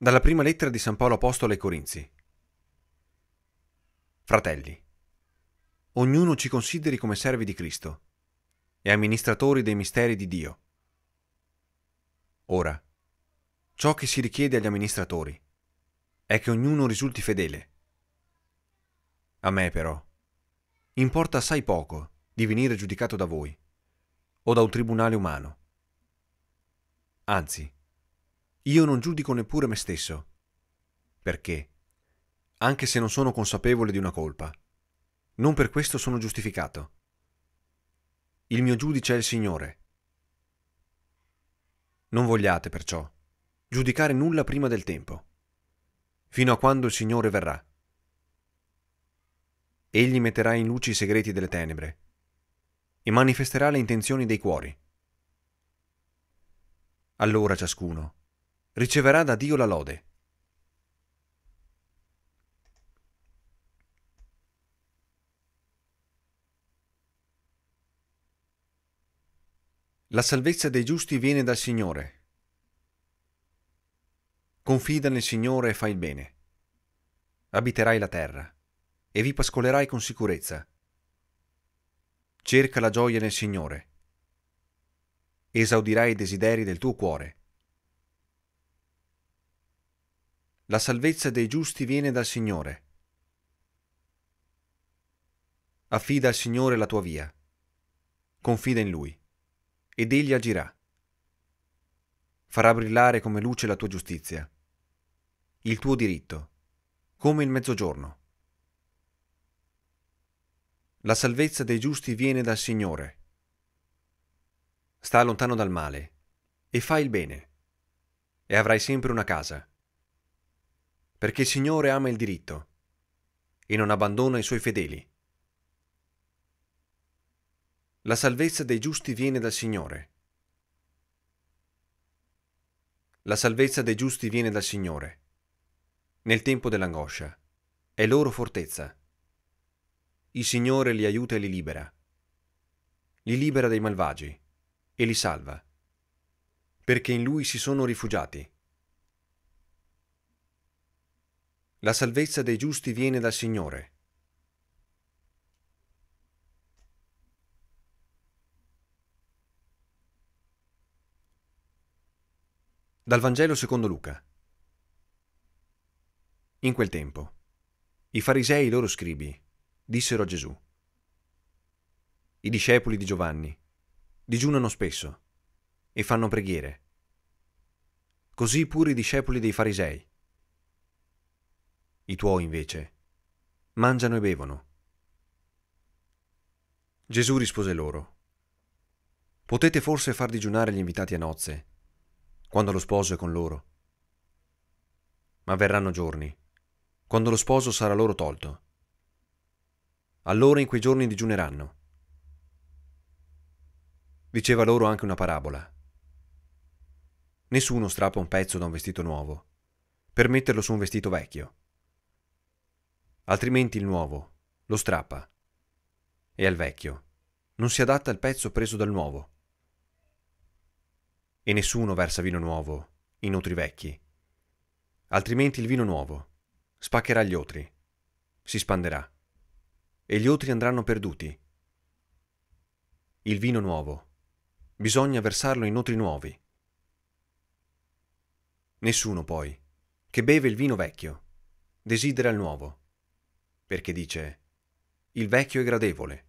Dalla prima lettera di San Paolo Apostolo ai Corinzi. Fratelli, ognuno ci consideri come servi di Cristo e amministratori dei misteri di Dio. Ora, ciò che si richiede agli amministratori è che ognuno risulti fedele. A me però importa assai poco di venire giudicato da voi o da un tribunale umano. Anzi, io non giudico neppure me stesso. Perché? Anche se non sono consapevole di una colpa. Non per questo sono giustificato. Il mio giudice è il Signore. Non vogliate perciò giudicare nulla prima del tempo, fino a quando il Signore verrà. Egli metterà in luce i segreti delle tenebre e manifesterà le intenzioni dei cuori. Allora ciascuno riceverà da Dio la lode. La salvezza dei giusti viene dal Signore. Confida nel Signore e fai il bene. Abiterai la terra e vi pascolerai con sicurezza. Cerca la gioia nel Signore. Esaudirai i desideri del tuo cuore. La salvezza dei giusti viene dal Signore. Affida al Signore la tua via. Confida in Lui, ed Egli agirà. Farà brillare come luce la tua giustizia, il tuo diritto, come il mezzogiorno. La salvezza dei giusti viene dal Signore. Sta lontano dal male e fai il bene, e avrai sempre una casa perché il Signore ama il diritto e non abbandona i suoi fedeli. La salvezza dei giusti viene dal Signore. La salvezza dei giusti viene dal Signore. Nel tempo dell'angoscia è loro fortezza. Il Signore li aiuta e li libera. Li libera dai malvagi e li salva, perché in Lui si sono rifugiati. La salvezza dei giusti viene dal Signore. Dal Vangelo secondo Luca. In quel tempo, i farisei e i loro scribi dissero a Gesù, i discepoli di Giovanni digiunano spesso e fanno preghiere. Così pure i discepoli dei farisei i tuoi invece mangiano e bevono. Gesù rispose loro, potete forse far digiunare gli invitati a nozze, quando lo sposo è con loro, ma verranno giorni, quando lo sposo sarà loro tolto. Allora in quei giorni digiuneranno. Diceva loro anche una parabola. Nessuno strappa un pezzo da un vestito nuovo per metterlo su un vestito vecchio altrimenti il nuovo lo strappa. E al vecchio non si adatta il pezzo preso dal nuovo. E nessuno versa vino nuovo in otri vecchi, altrimenti il vino nuovo spaccherà gli otri, si spanderà, e gli otri andranno perduti. Il vino nuovo bisogna versarlo in otri nuovi. Nessuno poi che beve il vino vecchio desidera il nuovo perché dice, il vecchio è gradevole,